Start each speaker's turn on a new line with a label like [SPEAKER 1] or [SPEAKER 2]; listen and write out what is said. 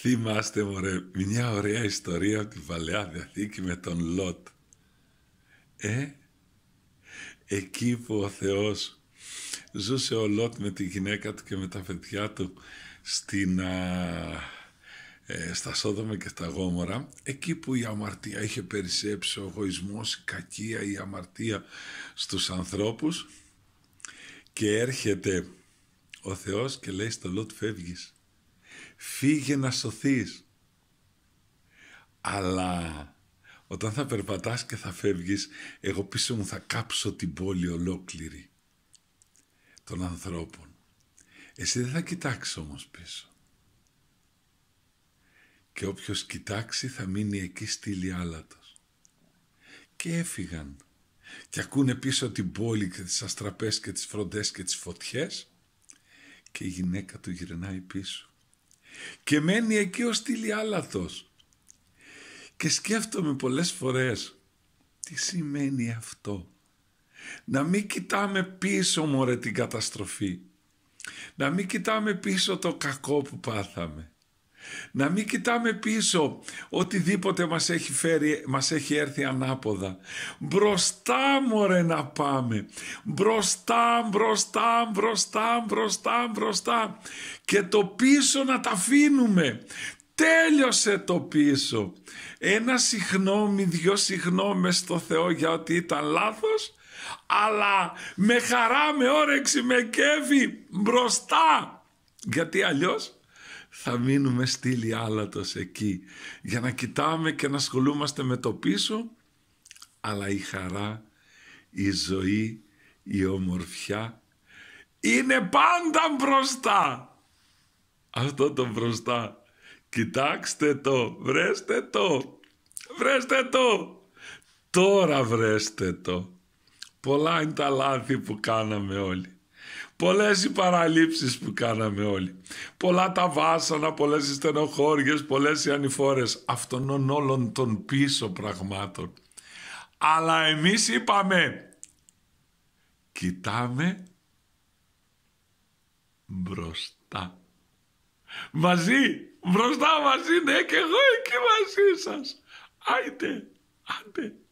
[SPEAKER 1] Θυμάστε μωρέ, μια ωραία ιστορία από την Παλαιά Διαθήκη με τον Λότ. Ε, εκεί που ο Θεός ζούσε ο Λότ με τη γυναίκα του και με τα παιδιά του στην, α, ε, στα Σόδομα και στα Γόμορα, εκεί που η αμαρτία είχε περισσέψει, ο εγωισμός, η κακία, η αμαρτία στους ανθρώπους και έρχεται ο Θεός και λέει στο Λότ φεύγεις φύγε να σωθείς. Αλλά όταν θα περπατάς και θα φεύγεις, εγώ πίσω μου θα κάψω την πόλη ολόκληρη των ανθρώπων. Εσύ δεν θα κοιτάξεις όμως πίσω. Και όποιος κοιτάξει θα μείνει εκεί στήλη άλατος. Και έφυγαν και ακούνε πίσω την πόλη και τις αστραπές και τις φροντές και τις φωτιές και η γυναίκα του γυρνάει πίσω και μένει εκεί ο άλαθος. Και σκέφτομαι πολλές φορές τι σημαίνει αυτό. Να μην κοιτάμε πίσω μωρέ την καταστροφή. Να μην κοιτάμε πίσω το κακό που πάθαμε. Να μην κοιτάμε πίσω οτιδήποτε μας έχει, φέρει, μας έχει έρθει ανάποδα. Μπροστά μωρέ να πάμε. Μπροστά, μπροστά, μπροστά, μπροστά, μπροστά. Και το πίσω να τα αφήνουμε. Τέλειωσε το πίσω. Ένα συγνώμη, δυο συγνώμες στο Θεό για ότι ήταν λάθος. Αλλά με χαρά, με όρεξη, με κέφι, μπροστά. Γιατί αλλιώς θα μείνουμε στήλοι άλατος εκεί για να κοιτάμε και να ασχολούμαστε με το πίσω αλλά η χαρά, η ζωή, η ομορφιά είναι πάντα μπροστά. Αυτό το μπροστά. Κοιτάξτε το, βρέστε το, βρέστε το. Τώρα βρέστε το. Πολλά είναι τα λάθη που κάναμε όλοι. Πολλές οι παραλήψεις που κάναμε όλοι. Πολλά τα βάσανα, πολλές οι στενοχώριες, πολλές οι ανηφόρες αυτών όλων των πίσω πραγμάτων. Αλλά εμείς είπαμε, κοιτάμε μπροστά. Μαζί, μπροστά μαζί, ναι και εγώ εκεί μαζί σας. Άιτε, άντε.